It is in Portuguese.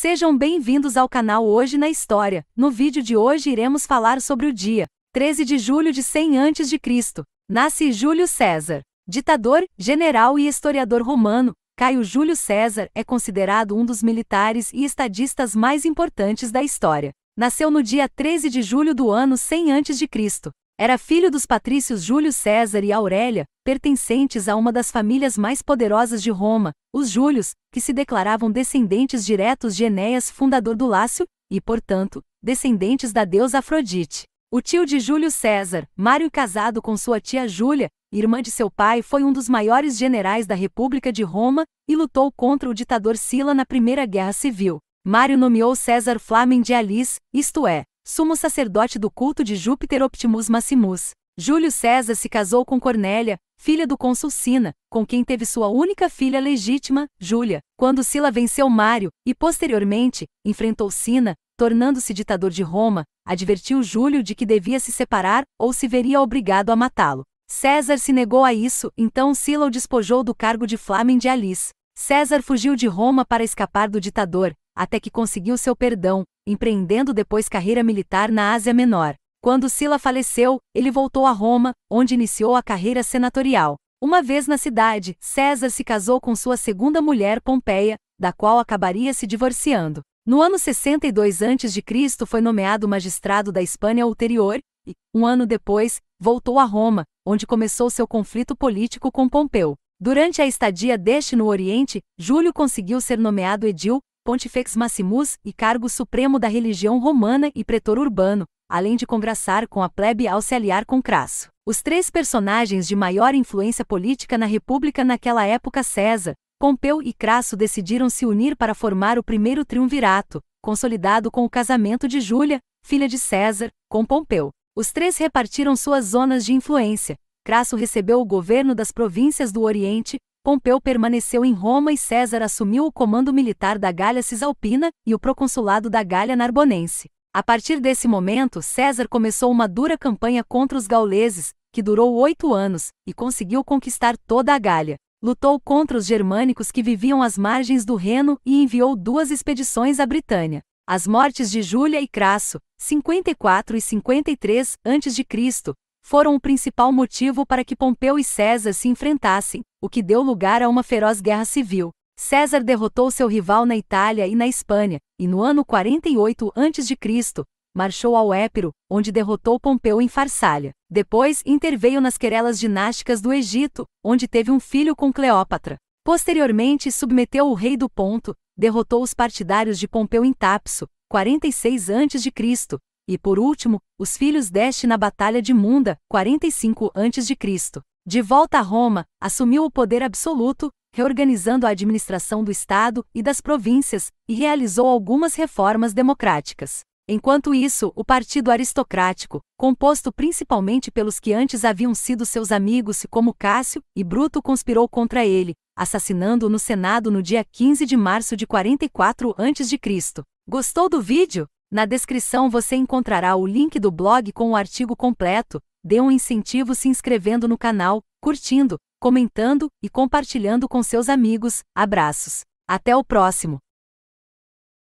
Sejam bem-vindos ao canal Hoje na História. No vídeo de hoje iremos falar sobre o dia 13 de julho de 100 a.C. Nasce Júlio César. Ditador, general e historiador romano, Caio Júlio César é considerado um dos militares e estadistas mais importantes da história. Nasceu no dia 13 de julho do ano 100 a.C. Era filho dos patrícios Júlio César e Aurélia, pertencentes a uma das famílias mais poderosas de Roma, os Júlios, que se declaravam descendentes diretos de Enéas, fundador do Lácio, e, portanto, descendentes da deusa Afrodite. O tio de Júlio César, Mário casado com sua tia Júlia, irmã de seu pai, foi um dos maiores generais da República de Roma e lutou contra o ditador Sila na Primeira Guerra Civil. Mário nomeou César Flamen de Alice, isto é, sumo sacerdote do culto de Júpiter Optimus Maximus. Júlio César se casou com Cornélia, filha do cônsul Sina, com quem teve sua única filha legítima, Júlia, quando Sila venceu Mário e, posteriormente, enfrentou Sina, tornando-se ditador de Roma, advertiu Júlio de que devia se separar ou se veria obrigado a matá-lo. César se negou a isso, então Sila o despojou do cargo de Flamen de Alice. César fugiu de Roma para escapar do ditador, até que conseguiu seu perdão, empreendendo depois carreira militar na Ásia Menor. Quando Sila faleceu, ele voltou a Roma, onde iniciou a carreira senatorial. Uma vez na cidade, César se casou com sua segunda mulher Pompeia, da qual acabaria se divorciando. No ano 62 a.C. foi nomeado magistrado da Espanha Ulterior e, um ano depois, voltou a Roma, onde começou seu conflito político com Pompeu. Durante a estadia deste no Oriente, Júlio conseguiu ser nomeado edil, Pontifex Maximus e cargo supremo da religião romana e pretor urbano, além de conversar com a plebe ao se aliar com Crasso. Os três personagens de maior influência política na República naquela época César, Pompeu e Crasso decidiram se unir para formar o primeiro triunvirato, consolidado com o casamento de Júlia, filha de César, com Pompeu. Os três repartiram suas zonas de influência. Crasso recebeu o governo das províncias do Oriente, Pompeu permaneceu em Roma e César assumiu o comando militar da Galha Cisalpina e o proconsulado da Galha Narbonense. A partir desse momento, César começou uma dura campanha contra os gauleses, que durou oito anos, e conseguiu conquistar toda a Galha. Lutou contra os germânicos que viviam às margens do Reno e enviou duas expedições à Britânia. As mortes de Júlia e Crasso, 54 e 53 a.C., foram o principal motivo para que Pompeu e César se enfrentassem, o que deu lugar a uma feroz guerra civil. César derrotou seu rival na Itália e na Espanha, e no ano 48 a.C., marchou ao Épiro, onde derrotou Pompeu em Farsália. Depois interveio nas querelas dinásticas do Egito, onde teve um filho com Cleópatra. Posteriormente submeteu o rei do Ponto, derrotou os partidários de Pompeu em Tapso, 46 a.C., e por último, os filhos deste na Batalha de Munda, 45 a.C. De volta a Roma, assumiu o poder absoluto, reorganizando a administração do Estado e das províncias, e realizou algumas reformas democráticas. Enquanto isso, o partido aristocrático, composto principalmente pelos que antes haviam sido seus amigos como Cássio e Bruto, conspirou contra ele, assassinando-o no Senado no dia 15 de março de 44 a.C. Gostou do vídeo? Na descrição você encontrará o link do blog com o artigo completo. Dê um incentivo se inscrevendo no canal, curtindo, comentando e compartilhando com seus amigos. Abraços. Até o próximo!